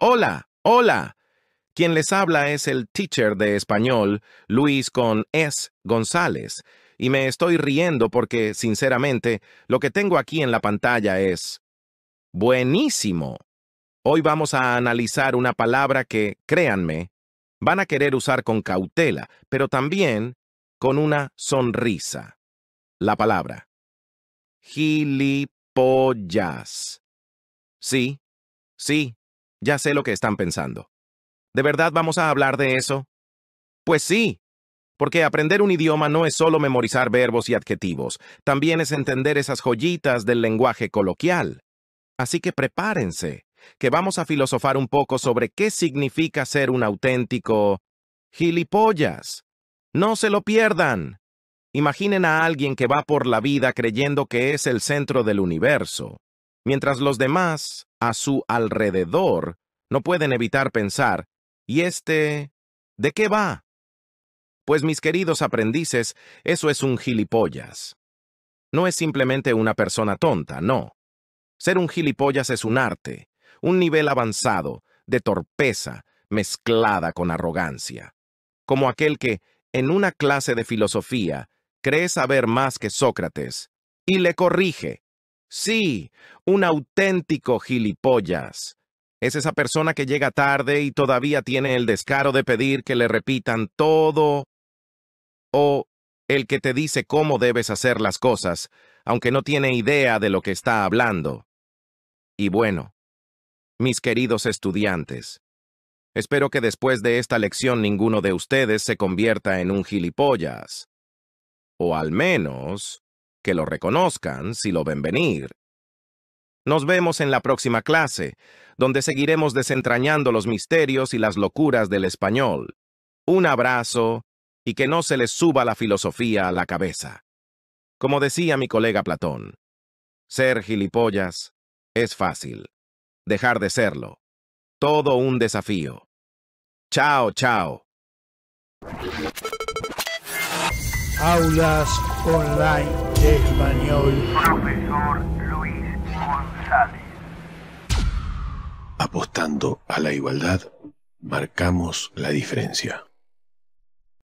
Hola, hola. Quien les habla es el teacher de español, Luis con S. González, y me estoy riendo porque, sinceramente, lo que tengo aquí en la pantalla es... Buenísimo. Hoy vamos a analizar una palabra que, créanme, van a querer usar con cautela, pero también con una sonrisa. La palabra. Gilipollas. Sí, sí, ya sé lo que están pensando. ¿De verdad vamos a hablar de eso? Pues sí, porque aprender un idioma no es solo memorizar verbos y adjetivos, también es entender esas joyitas del lenguaje coloquial. Así que prepárense, que vamos a filosofar un poco sobre qué significa ser un auténtico gilipollas. No se lo pierdan. Imaginen a alguien que va por la vida creyendo que es el centro del universo, mientras los demás a su alrededor, no pueden evitar pensar, ¿y este de qué va? Pues mis queridos aprendices, eso es un gilipollas. No es simplemente una persona tonta, no. Ser un gilipollas es un arte, un nivel avanzado, de torpeza, mezclada con arrogancia. Como aquel que, en una clase de filosofía, cree saber más que Sócrates, y le corrige, Sí, un auténtico gilipollas. Es esa persona que llega tarde y todavía tiene el descaro de pedir que le repitan todo o el que te dice cómo debes hacer las cosas, aunque no tiene idea de lo que está hablando. Y bueno, mis queridos estudiantes, espero que después de esta lección ninguno de ustedes se convierta en un gilipollas. O al menos, que lo reconozcan si lo ven venir. Nos vemos en la próxima clase, donde seguiremos desentrañando los misterios y las locuras del español. Un abrazo y que no se les suba la filosofía a la cabeza. Como decía mi colega Platón, ser gilipollas es fácil. Dejar de serlo. Todo un desafío. Chao, chao. Aulas Online de Español. Profesor Luis González. Apostando a la igualdad, marcamos la diferencia.